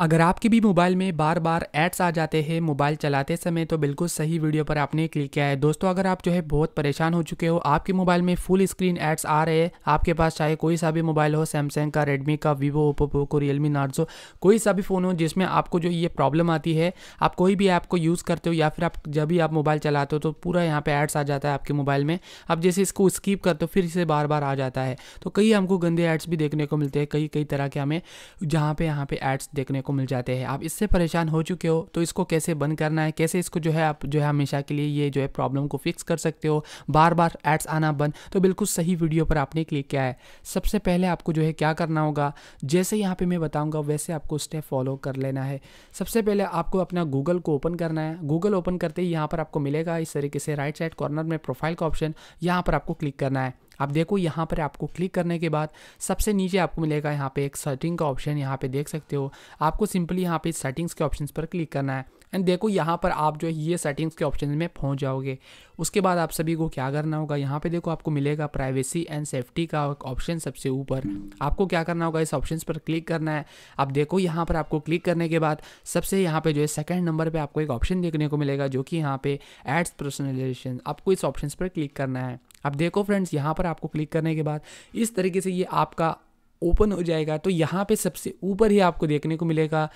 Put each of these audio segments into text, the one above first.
अगर आपके भी मोबाइल में बार बार एड्स आ जाते हैं मोबाइल चलाते समय तो बिल्कुल सही वीडियो पर आपने क्लिक किया है दोस्तों अगर आप जो है बहुत परेशान हो चुके हो आपके मोबाइल में फुल स्क्रीन एड्स आ रहे हैं आपके पास चाहे कोई सा भी मोबाइल हो सैमसंग का रेडमी का वीवो ओप्पो को रियलमी नार्जो कोई सा भी फ़ोन हो जिसमें आपको जो ये प्रॉब्लम आती है आप कोई भी ऐप को यूज़ करते हो या फिर आप जब भी आप मोबाइल चलाते हो तो पूरा यहाँ पर एड्स आ जाता है आपके मोबाइल में आप जैसे इसको स्कीप करते हो फिर इसे बार बार आ जाता है तो कई हमको गंदे एड्स भी देखने को मिलते हैं कई कई तरह के हमें जहाँ पर यहाँ पर एड्स देखने को आपको मिल जाते हैं आप इससे परेशान हो चुके हो तो इसको कैसे बंद करना है कैसे इसको जो है आप जो है हमेशा के लिए ये जो है प्रॉब्लम को फिक्स कर सकते हो बार बार एड्स आना बंद तो बिल्कुल सही वीडियो पर आपने क्लिक किया है सबसे पहले आपको जो है क्या करना होगा जैसे यहाँ पर मैं बताऊँगा वैसे आपको स्टेप फॉलो कर लेना है सबसे पहले आपको अपना गूगल को ओपन करना है गूगल ओपन करते ही यहाँ पर आपको मिलेगा इस तरीके से राइट साइड कॉर्नर में प्रोफाइल का ऑप्शन यहाँ पर आपको क्लिक करना है आप देखो यहाँ पर आपको क्लिक करने के बाद सबसे नीचे आपको मिलेगा यहाँ पे एक सेटिंग का ऑप्शन यहाँ पे देख सकते हो आपको सिंपली यहाँ पे सेटिंग्स के ऑप्शन पर क्लिक करना है एंड देखो यहाँ पर आप जो है ये सेटिंग्स के ऑप्शन में पहुँच जाओगे उसके बाद आप सभी को क्या करना होगा यहाँ पे देखो आपको मिलेगा प्राइवेसी एंड सेफ्टी का ऑप्शन सबसे ऊपर आपको क्या करना होगा इस ऑप्शन पर क्लिक करना है आप देखो यहाँ पर आपको क्लिक करने के बाद सबसे यहाँ पे जो है सेकेंड नंबर पर आपको एक ऑप्शन देखने को मिलेगा जो कि यहाँ पे एड्स पर्सनलाइजेशन आपको इस ऑप्शन पर क्लिक करना है अब देखो फ्रेंड्स यहाँ पर आपको क्लिक करने के बाद इस तरीके से ये आपका ओपन हो जाएगा तो यहाँ पे सबसे ऊपर ही आपको देखने को मिलेगा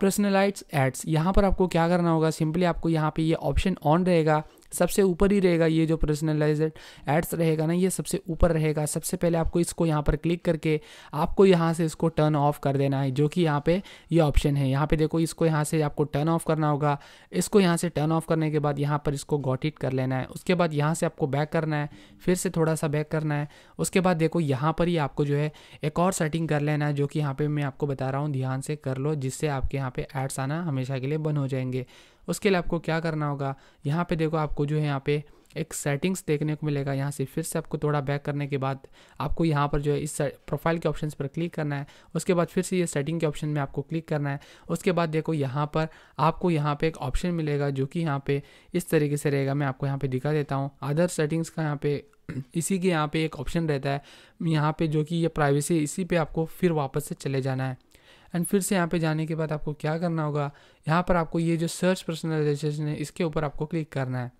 पर्सनलाइट्स एड्स यहाँ पर आपको क्या करना होगा सिंपली आपको यहाँ पे ये ऑप्शन ऑन रहेगा सबसे ऊपर ही रहेगा ये जो पर्सनलाइज एड्स रहेगा ना ये सबसे ऊपर रहेगा सबसे पहले आपको इसको यहाँ पर क्लिक करके आपको यहाँ से इसको टर्न ऑफ कर देना है जो कि यहाँ पे ये यह ऑप्शन है यहाँ पे देखो इसको यहाँ से आपको टर्न ऑफ करना होगा इसको यहाँ से टर्न ऑफ करने के बाद यहाँ पर इसको गॉटिट कर लेना है उसके बाद यहाँ से आपको बैक करना है फिर से थोड़ा सा बैक करना है उसके बाद देखो यहाँ पर ही आपको जो है एक और सेटिंग कर लेना है जो कि यहाँ पर मैं आपको बता रहा हूँ ध्यान से कर लो जिससे आपके यहाँ पर एड्स आना हमेशा के लिए बंद हो जाएंगे उसके लिए आपको क्या करना होगा यहाँ पे देखो आपको जो है यहाँ पे एक सेटिंग्स देखने को मिलेगा यहाँ से फिर से आपको थोड़ा बैक करने के बाद आपको यहाँ पर जो है इस प्रोफाइल के ऑप्शन पर क्लिक करना है उसके बाद फिर से ये सेटिंग के ऑप्शन में आपको क्लिक करना है उसके बाद देखो यहाँ पर आपको यहाँ पे एक ऑप्शन मिलेगा जो कि यहाँ पे इस तरीके से रहेगा मैं आपको यहाँ पर दिखा देता हूँ अदर सेटिंग्स का यहाँ पे इसी के यहाँ पे एक ऑप्शन रहता है यहाँ पे जो कि ये प्राइवेसी इसी पे आपको फिर वापस से चले जाना है एंड फिर से यहाँ पे जाने के बाद आपको क्या करना होगा यहाँ पर आपको ये जो सर्च पर्सनलाइजेशन है इसके ऊपर आपको क्लिक करना है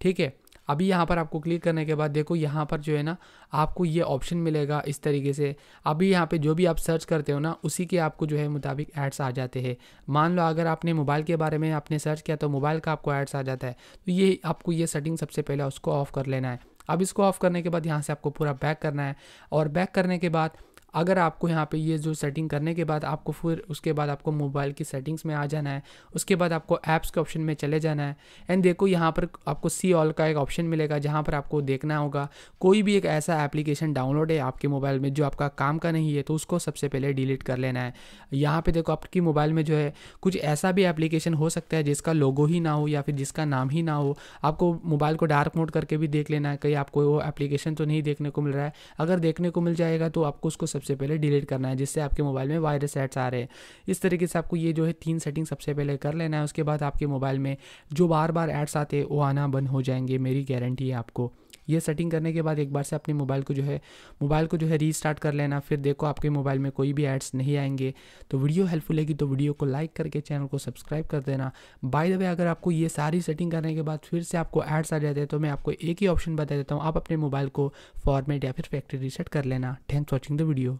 ठीक है अभी यहाँ पर आपको क्लिक करने के बाद देखो यहाँ पर जो है ना आपको ये ऑप्शन मिलेगा इस तरीके से अभी यहाँ पे जो भी आप सर्च करते हो ना उसी के आपको जो है मुताबिक एड्स आ जाते हैं मान लो अगर आपने मोबाइल के बारे में आपने सर्च किया तो मोबाइल का आपको एड्स आ जाता है तो ये आपको ये सेटिंग सबसे पहले उसको ऑफ़ कर लेना है अब इसको ऑफ़ करने के बाद यहाँ से आपको पूरा बैक करना है और बैक करने के बाद अगर आपको यहाँ पे ये जो सेटिंग करने के बाद आपको फिर उसके बाद आपको मोबाइल की सेटिंग्स में आ जाना है उसके बाद आपको ऐप्स के ऑप्शन में चले जाना है एंड देखो यहाँ पर आपको सी ऑल का एक ऑप्शन मिलेगा जहाँ पर आपको देखना होगा कोई भी एक ऐसा एप्लीकेशन डाउनलोड है आपके मोबाइल में जो आपका काम का नहीं है तो उसको सबसे पहले डिलीट कर लेना है यहाँ पर देखो आपकी मोबाइल में जो है कुछ ऐसा भी एप्लीकेशन हो सकता है जिसका लोगो ही ना हो या फिर जिसका नाम ही ना हो आपको मोबाइल को डार्क मोड करके भी देख लेना है कहीं आपको वो एप्लीकेशन तो नहीं देखने को मिल रहा है अगर देखने को मिल जाएगा तो आपको उसको सबसे पहले डिलीट करना है जिससे आपके मोबाइल में वायरस एड्स आ रहे हैं इस तरीके से आपको ये जो है तीन सेटिंग सबसे पहले कर लेना है उसके बाद आपके मोबाइल में जो बार बार एड्स आते हैं वो आना बंद हो जाएंगे मेरी गारंटी है आपको ये सेटिंग करने के बाद एक बार से अपने मोबाइल को जो है मोबाइल को जो है रीस्टार्ट कर लेना फिर देखो आपके मोबाइल में कोई भी एड्स नहीं आएंगे तो वीडियो हेल्पफुल है तो वीडियो को लाइक करके चैनल को सब्सक्राइब कर देना बाय द वे अगर आपको ये सारी सेटिंग करने के बाद फिर से आपको एड्स आ जाते हैं तो मैं आपको एक ही ऑप्शन बता देता हूँ आप अपने मोबाइल को फॉर्मेट या फिर फैक्ट्री रीसेट कर लेना थैंक्स वॉचिंग द वीडियो